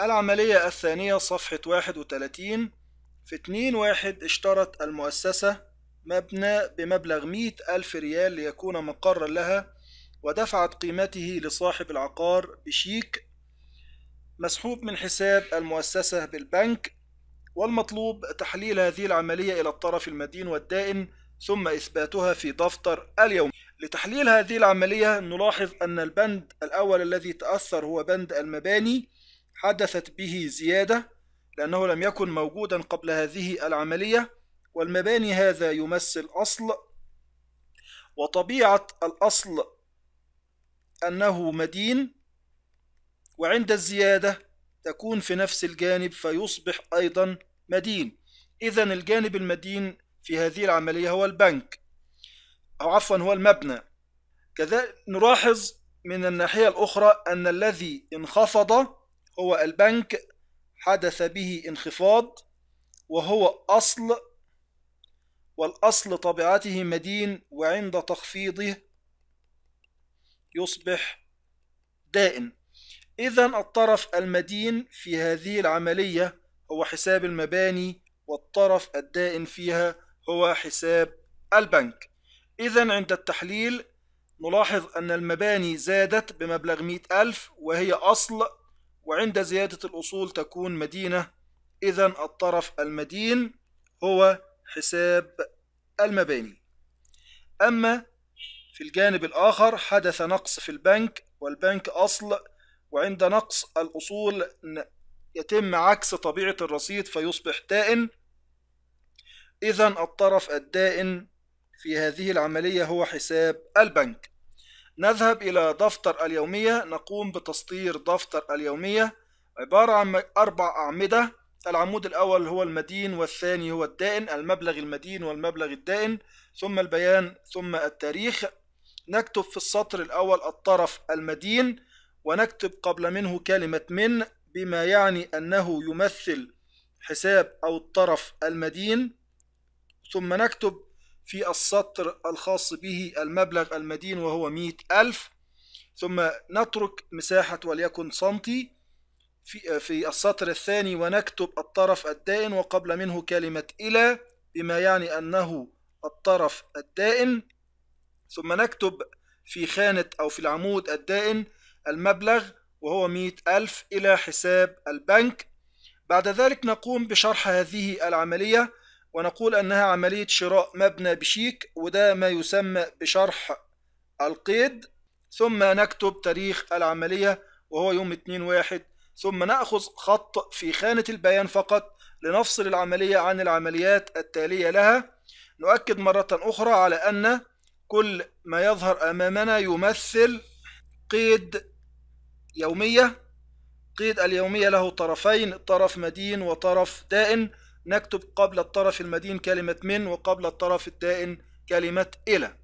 العملية الثانية صفحة 31 في 2 واحد اشترت المؤسسة مبنى بمبلغ 100 ألف ريال ليكون مقرا لها ودفعت قيمته لصاحب العقار بشيك مسحوب من حساب المؤسسة بالبنك والمطلوب تحليل هذه العملية إلى الطرف المدين والدائن ثم إثباتها في دفتر اليوم لتحليل هذه العملية نلاحظ أن البند الأول الذي تأثر هو بند المباني حدثت به زيادة لأنه لم يكن موجودا قبل هذه العملية والمباني هذا يمثل أصل وطبيعة الأصل أنه مدين وعند الزيادة تكون في نفس الجانب فيصبح أيضا مدين إذا الجانب المدين في هذه العملية هو البنك أو عفوا هو المبنى كذلك نلاحظ من الناحية الأخرى أن الذي انخفض هو البنك حدث به انخفاض وهو أصل والأصل طبيعته مدين وعند تخفيضه يصبح دائن إذا الطرف المدين في هذه العملية هو حساب المباني والطرف الدائن فيها هو حساب البنك إذا عند التحليل نلاحظ أن المباني زادت بمبلغ 100 ألف وهي أصل وعند زيادة الأصول تكون مدينة إذا الطرف المدين هو حساب المباني أما في الجانب الآخر حدث نقص في البنك والبنك أصل وعند نقص الأصول يتم عكس طبيعة الرصيد فيصبح دائن إذا الطرف الدائن في هذه العملية هو حساب البنك نذهب إلى دفتر اليومية نقوم بتسطير دفتر اليومية عبارة عن أربع أعمدة العمود الأول هو المدين والثاني هو الدائن المبلغ المدين والمبلغ الدائن ثم البيان ثم التاريخ نكتب في السطر الأول الطرف المدين ونكتب قبل منه كلمة من بما يعني أنه يمثل حساب أو الطرف المدين ثم نكتب في السطر الخاص به المبلغ المدين وهو مئة ألف ثم نترك مساحة وليكن سنتي في, في السطر الثاني ونكتب الطرف الدائن وقبل منه كلمة إلى بما يعني أنه الطرف الدائن ثم نكتب في خانة أو في العمود الدائن المبلغ وهو مئة ألف إلى حساب البنك بعد ذلك نقوم بشرح هذه العملية ونقول أنها عملية شراء مبنى بشيك وده ما يسمى بشرح القيد ثم نكتب تاريخ العملية وهو يوم 2 واحد ثم نأخذ خط في خانة البيان فقط لنفصل العملية عن العمليات التالية لها نؤكد مرة أخرى على أن كل ما يظهر أمامنا يمثل قيد يومية قيد اليومية له طرفين طرف مدين وطرف دائن نكتب قبل الطرف المدين كلمة من وقبل الطرف الدائن كلمة إلى